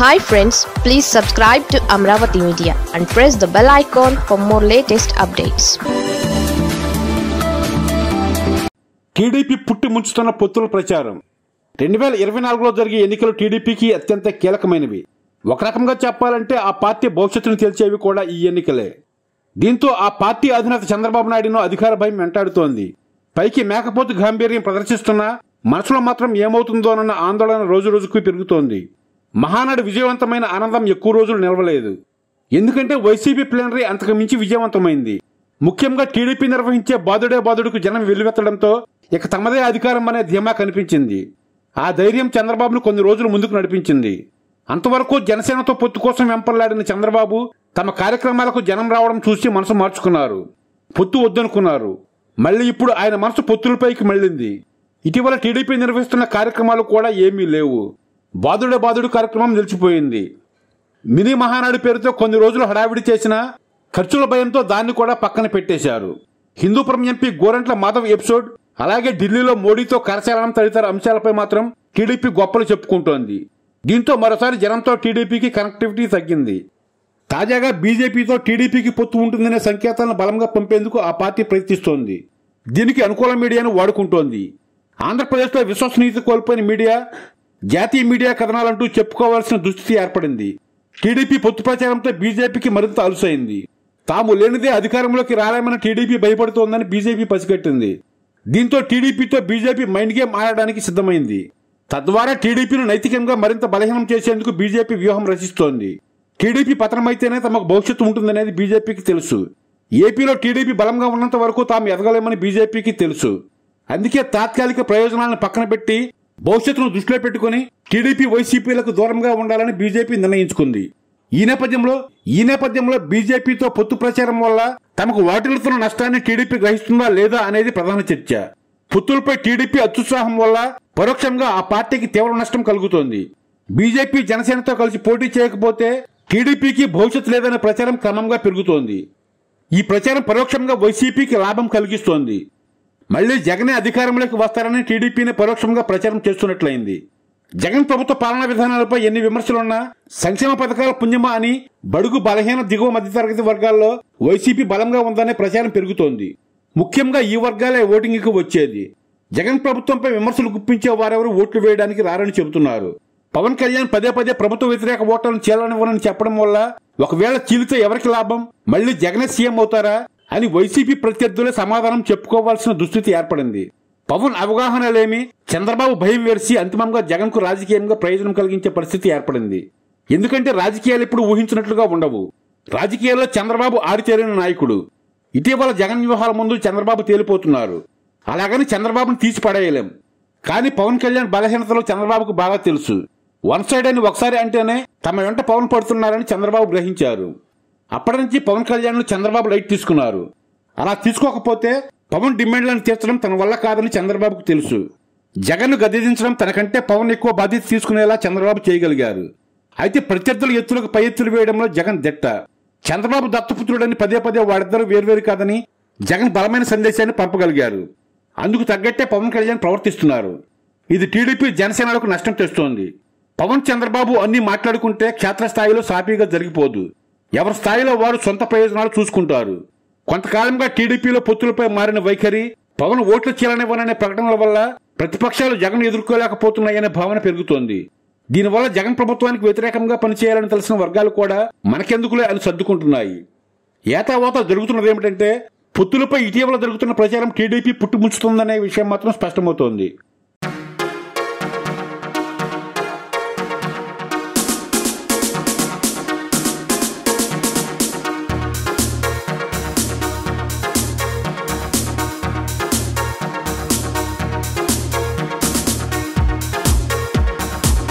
hi friends please subscribe to Amaravati media and press the bell icon for more latest updates TDP పుట్టి ముంచుతున్న పొత్తుల ప్రచారం రెండు వేల ఇరవై నాలుగులో జరిగే ఎన్నికలు టీడీపీకి అత్యంత కీలకమైనవి ఒక రకంగా చెప్పాలంటే ఆ పార్టీ భవిష్యత్తును తెలిసేవి కూడా ఈ ఎన్నికలే దీంతో ఆ పార్టీ అధినేత చంద్రబాబు నాయుడును అధికార భయం వెంటాడుతోంది పైకి మేకపోతు గాంభీర్యం ప్రదర్శిస్తున్నా మనసులో మాత్రం ఏమవుతుందోనన్న ఆందోళన రోజు రోజుకు పెరుగుతోంది మహానాడు విజయవంతమైన ఆనందం ఎక్కువ రోజులు నిలవలేదు ఎందుకంటే వైసీపీ ప్లేనరీ అంతకు మించి విజయవంతమైంది ముఖ్యంగా టీడీపీ నిర్వహించే బాధుడే బాధుడుకు జనం వెలువెత్తడంతో ఇక తమదే అధికారం అనే ధీమా కనిపించింది ఆ ధైర్యం చంద్రబాబును కొన్ని రోజులు ముందుకు నడిపించింది అంతవరకు జనసేనతో పొత్తు కోసం వెంపలాడిన చంద్రబాబు తమ కార్యక్రమాలకు జనం రావడం చూసి మనసు మార్చుకున్నారు పొత్తు వద్దనుకున్నారు మళ్ళీ ఇప్పుడు ఆయన మనసు పొత్తులపైకి మళ్ళింది ఇటీవల టీడీపీ నిర్వహిస్తున్న కార్యక్రమాలు కూడా ఏమీ లేవు బాధుడ బాదుడు కార్యక్రమం నిలిచిపోయింది మినీ మహానాడు పేరుతో కొన్ని రోజులు హడావిడి చేసిన ఖర్చుల భయంతో దాన్ని కూడా పక్కన పెట్టేశారు హిందూపురం ఎంపీ గోరంట్ల మాధవ్ ఎపిసోడ్ అలాగే ఢిల్లీలో మోడీతో కరచాలనం తదితర అంశాలపై మాత్రం టీడీపీ గొప్పలు చెప్పుకుంటోంది దీంతో మరోసారి జనంతో టీడీపీకి కనెక్టివిటీ తగ్గింది తాజాగా బీజేపీతో టీడీపీకి పొత్తు ఉంటుందనే సంకేతాలను బలంగా పంపేందుకు ఆ పార్టీ ప్రయత్నిస్తోంది దీనికి అనుకూల మీడియాను వాడుకుంటోంది ఆంధ్రప్రదేశ్లో విశ్వసనీయత కోల్పోయిన మీడియా జాతీయ మీడియా కథనాలంటూ చెప్పుకోవాల్సిన దుస్థితి ఏర్పడింది టీడీపీ పొత్తు ప్రచారంతో బీజేపీకి మరింత అలుసైంది తాము లేనిదే అధికారంలోకి రాలేమని టీడీపీ భయపడుతోందని బీజేపీ పసిగట్టింది దీంతో టీడీపీతో బీజేపీ మైండ్ గేమ్ ఆడడానికి సిద్ధమైంది తద్వారా టీడీపీను నైతికంగా మరింత బలహీనం చేసేందుకు బీజేపీ వ్యూహం రచిస్తోంది టీడీపీ పతనమైతేనే తమకు భవిష్యత్తు ఉంటుందనేది బీజేపీకి తెలుసు ఏపీలో టీడీపీ బలంగా ఉన్నంత వరకు తాము ఎదగలేమని బీజేపీకి తెలుసు అందుకే తాత్కాలిక ప్రయోజనాలను పక్కన పెట్టి భవిష్యత్తును దృష్టిలో పెట్టుకుని టీడీపీ వైసీపీలకు దూరంగా ఉండాలని బీజేపీ నిర్ణయించుకుంది ఈ నేపథ్యంలో ఈ నేపథ్యంలో బీజేపీతో పొత్తు ప్రచారం వల్ల తమకు వాటిల్తున్న నష్టాన్ని టీడీపీ గ్రహిస్తుందా లేదా అనేది ప్రధాన చర్చ పొత్తులపై టీడీపీ అత్యుత్సాహం వల్ల పరోక్షంగా ఆ పార్టీకి తీవ్ర నష్టం కలుగుతోంది బీజేపీ జనసేనతో కలిసి పోటీ చేయకపోతే టీడీపీకి భవిష్యత్తు లేదనే ప్రచారం క్రమంగా పెరుగుతోంది ఈ ప్రచారం పరోక్షంగా వైసీపీకి లాభం కలిగిస్తోంది మళ్లీ జగనే అధికారంలోకి వస్తారని టీడీపీని పరోక్షంగా ప్రచారం చేస్తున్నట్లయింది జగన్ ప్రభుత్వ పాలనా విధానాలపై ఎన్ని విమర్శలున్నా సంక్షేమ పథకాల పుణ్యమా అని బడుగు బలహీన దిగువ మధ్యతరగతి వర్గాల్లో వైసీపీ బలంగా ఉందనే ప్రచారం పెరుగుతోంది ముఖ్యంగా ఈ వర్గాలే ఓటింగ్కి వచ్చేది జగన్ ప్రభుత్వంపై విమర్శలు గుప్పించే వారెవరు ఓట్లు వేయడానికి రారని చెబుతున్నారు పవన్ కళ్యాణ్ పదే పదే ప్రభుత్వ వ్యతిరేక ఓట్లను చేయాలనివ్వనని చెప్పడం వల్ల ఒకవేళ చీలితే ఎవరికి లాభం మళ్లీ జగనే సీఎం అవుతారా అని వైసీపీ ప్రత్యర్థులే సమాధానం చెప్పుకోవాల్సిన దుస్థితి ఏర్పడింది పవన్ అవగాహన లేమి చంద్రబాబు భయం వేసి అంతిమంగా జగన్కు రాజకీయంగా ప్రయోజనం కలిగించే పరిస్థితి ఏర్పడింది ఎందుకంటే రాజకీయాలు ఇప్పుడు ఊహించినట్లుగా ఉండవు రాజకీయాల్లో చంద్రబాబు ఆరితేరిన నాయకుడు ఇటీవల జగన్ వ్యూహాల ముందు చంద్రబాబు తేలిపోతున్నారు అలాగని చంద్రబాబును తీసి పడేయలేం కానీ పవన్ కళ్యాణ్ బలహీనతలు చంద్రబాబుకు బాగా తెలుసు వన్ సైడ్ అని ఒకసారి అంటేనే తమ వెంట పవన్ పడుతున్నారని చంద్రబాబు గ్రహించారు అప్పటి నుంచి పవన్ కళ్యాణ్ చంద్రబాబు లైట్ తీసుకున్నారు అలా తీసుకోకపోతే పవన్ డిమాండ్లను తీర్చడం తన వల్ల కాదని చంద్రబాబుకు తెలుసు జగన్ను గదిదించడం తనకంటే పవన్ ఎక్కువ బాధ్యత తీసుకునేలా చంద్రబాబు చేయగలిగారు అయితే ప్రత్యర్థుల ఎత్తులకు పై ఎత్తులు వేయడంలో జగన్ దిట్ట చంద్రబాబు దత్తపుత్రుడని పదే పదే వాడిద్దరూ వేర్వేరు కాదని జగన్ బలమైన సందేశాన్ని పంపగలిగారు అందుకు తగ్గట్టే పవన్ కళ్యాణ్ ప్రవర్తిస్తున్నారు ఇది టీడీపీ జనసేనలకు నష్టం తెస్తోంది పవన్ చంద్రబాబు అన్ని మాట్లాడుకుంటే క్షేత్రస్థాయిలో సాఫీగా జరిగిపోదు ఎవరి స్థాయిలో వారు సొంత ప్రయోజనాలు చూసుకుంటారు కొంతకాలంగా టీడీపీలో పొత్తులపై మారిన వైఖరి పవన్ ఓట్లు చేయాలనివ్వననే ప్రకటనల వల్ల ప్రతిపక్షాలు జగన్ ఎదుర్కోలేకపోతున్నాయనే భావన పెరుగుతోంది దీనివల్ల జగన్ ప్రభుత్వానికి వ్యతిరేకంగా పనిచేయాలని తెలిసిన వర్గాలు కూడా మనకెందుకులే అని సర్దుకుంటున్నాయి ఏతావాత జరుగుతున్నది ఏమిటంటే పొత్తులపై ఇటీవల జరుగుతున్న ప్రచారం టీడీపీ పుట్టుముంచుతుందనే విషయం మాత్రం స్పష్టమవుతోంది